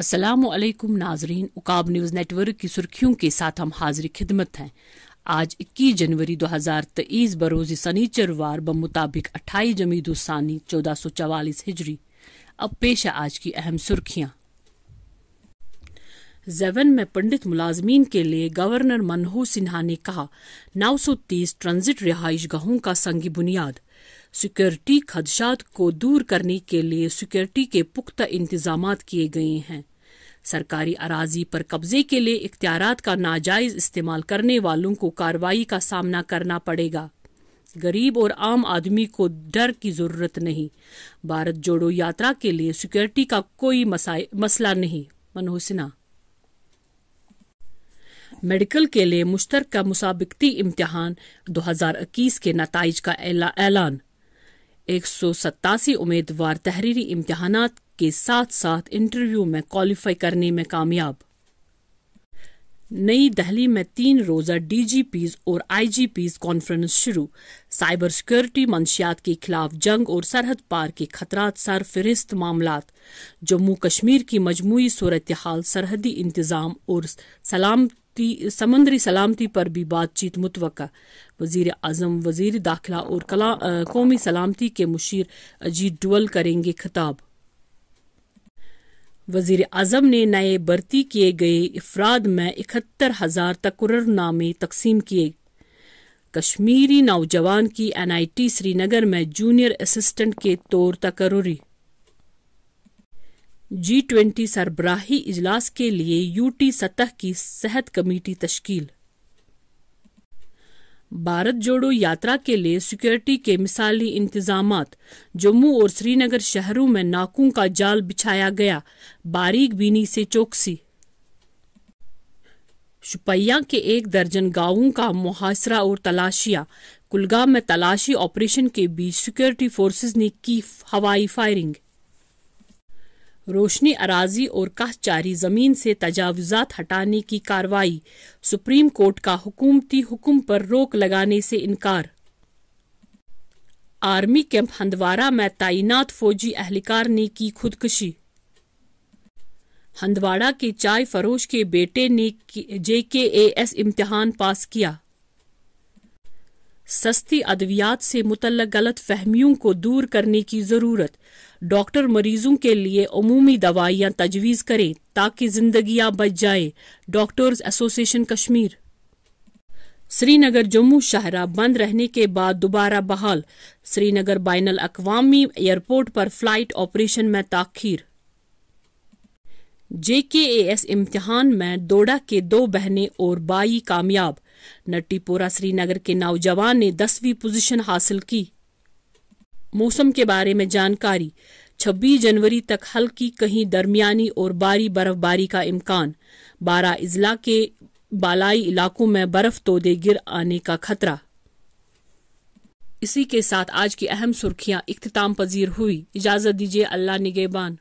असलकुम नाजरीन उकाब news network की सुर्खियों के साथ हम हाजिर खिदमत हैं आज 21 जनवरी 2023 बरोज़ सनीचरवार बमुताबिक 28 जमीदुसानी चौदह सौ चवालीस हिजरी अब पेश है आज की अहम सुर्खियाँ जेवन में पंडित मुलाजमीन के लिए गवर्नर मनोहर सिन्हा ने कहा नौ सौ तीस ट्रांजिट रिहाइश गहों का संगी बुनियाद सिक्योरिटी खदशात को दूर करने के लिए सिक्योरिटी के पुख्ता इंतजाम किए गए हैं सरकारी अराजी पर कब्जे के लिए इख्तियार का नाजायज इस्तेमाल करने वालों को कार्रवाई का सामना करना पड़ेगा गरीब और आम आदमी को डर की जरूरत नहीं भारत जोड़ो यात्रा के लिए सिक्योरिटी का कोई मसला नहीं मनोह सिन्हा मेडिकल के लिए मुश्तर का मुसाबिकती इम्तहान 2021 के नतज का ऐलान एक सौ सत्तासी उम्मीदवार तहरीरी इम्तहान के साथ साथ इंटरव्यू में क्वालिफाई करने में कामयाब नई दिल्ली में तीन रोजा डीजीपीज और आईजीपीज कॉन्फ्रेंस शुरू साइबर सिक्योरिटी मंशियात के खिलाफ जंग और सरहद पार के खतरा सर फहरिस्त मामला जम्मू कश्मीर की मजमू सूरत हाल सरहदी इंतजाम और सलाम सलामती समुद्री सलामती पर भी बातचीत मुतव वजीर अजम वजीर दाखिला और कला, आ, कौमी सलामती के मुशीर अजीत डुअल करेंगे खिताब वजीर अजम ने नए भर्ती किए गए अफराद में इकहत्तर हजार तकर्र नामे तकसीम किए कश्मीरी नौजवान की एनआईटी श्रीनगर में जूनियर असिस्टेंट के तौर तकर्री जी ट्वेंटी सरबराही इजलास के लिए यूटी सतह की सेहत कमेटी तश्कील भारत जोड़ो यात्रा के लिए सिक्योरिटी के मिसाली इंतजाम जम्मू और श्रीनगर शहरों में नाकों का जाल बिछाया गया बारीक बीनी से चौकसी शुपैया के एक दर्जन गांवों का मुहासरा और तलाशिया कुलगाम में तलाशी ऑपरेशन के बीच सिक्योरिटी फोर्सेज ने की हवाई फायरिंग रोशनी अराजी और कहचारी जमीन से तजावजात हटाने की कार्रवाई सुप्रीम कोर्ट का हुकूमती हुक्म पर रोक लगाने से इनकार आर्मी कैंप हंदवारा में तैनात फौजी एहलकार ने की खुदकुशी हंदवाड़ा के चाय फरोश के बेटे ने जेके एस इम्तहान पास किया सस्ती अद्वियात से मुतल गलत फहमियों को दूर करने की ज़रूरत डॉक्टर मरीजों के लिए अमूमी दवाइयाँ तजवीज़ करें ताकि जिंदगियां बच जाए डॉक्टर्स एसोसिएशन कश्मीर श्रीनगर जम्मू शाहरा बंद रहने के बाद दोबारा बहाल श्रीनगर बैन अल अकवामी एयरपोर्ट पर फ्लाइट ऑपरेशन में ताखिर जेकेएएस इम्तिहान में दोडा के दो बहनें और बाई कामयाब नट्टीपोरा श्रीनगर के नौजवान ने दसवीं पोजीशन हासिल की मौसम के बारे में जानकारी 26 जनवरी तक हल्की कहीं दरमियानी और भारी बर्फबारी का इम्कान बारा इजला के बालाई इलाकों में बर्फ तोदे गिर आने का खतरा इसी के साथ आज की अहम सुर्खियां इख्ताम पजीर हुई इजाजत दीजिए अल्लाह निगेबान